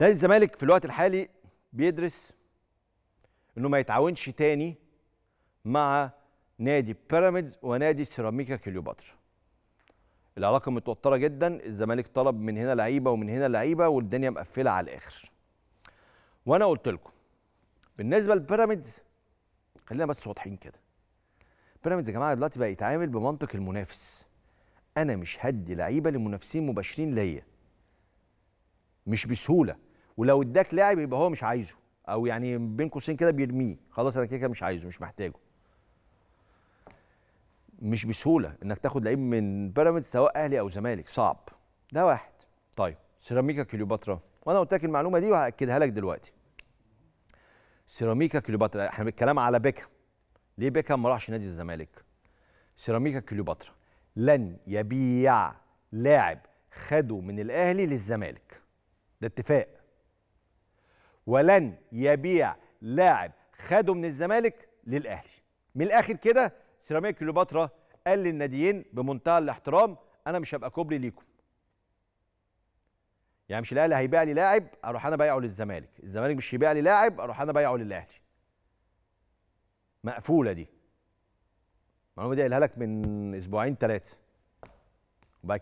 نادي الزمالك في الوقت الحالي بيدرس انه ما يتعاونش تاني مع نادي بيراميدز ونادي سيراميكا كليوباترا العلاقه متوتره جدا الزمالك طلب من هنا لعيبه ومن هنا لعيبه والدنيا مقفله على الاخر وانا قلت لكم بالنسبه لبيراميدز خلينا بس واضحين كده بيراميدز يا جماعه دلوقتي بقى يتعامل بمنطق المنافس انا مش هدي لعيبه لمنافسين مباشرين ليا مش بسهوله ولو اداك لاعب يبقى هو مش عايزه او يعني بين قوسين كده بيرميه خلاص انا كده مش عايزه مش محتاجه مش بسهوله انك تاخد لعيب من بيراميدز سواء اهلي او زمالك صعب ده واحد طيب سيراميكا كليوباترا وانا قلت لك المعلومه دي وهاكدها لك دلوقتي سيراميكا كليوباترا احنا بنتكلم على بيكهام ليه بيكهام ما راحش نادي الزمالك سيراميكا كليوباترا لن يبيع لاعب خده من الاهلي للزمالك ده اتفاق ولن يبيع لاعب خده من الزمالك للاهلي من الاخر كده سيراميكا كليوباترا قال للناديين بمنتهى الاحترام انا مش هبقى كوبري ليكم يعني مش الاهلي هيبيع لي لاعب اروح انا بايعه للزمالك الزمالك مش هيبيع لي لاعب اروح انا بايعه للاهلي مقفوله دي المعلومه دي قالها لك من اسبوعين ثلاثه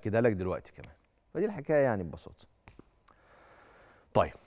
كده لك دلوقتي كمان فدي الحكايه يعني ببساطه طيب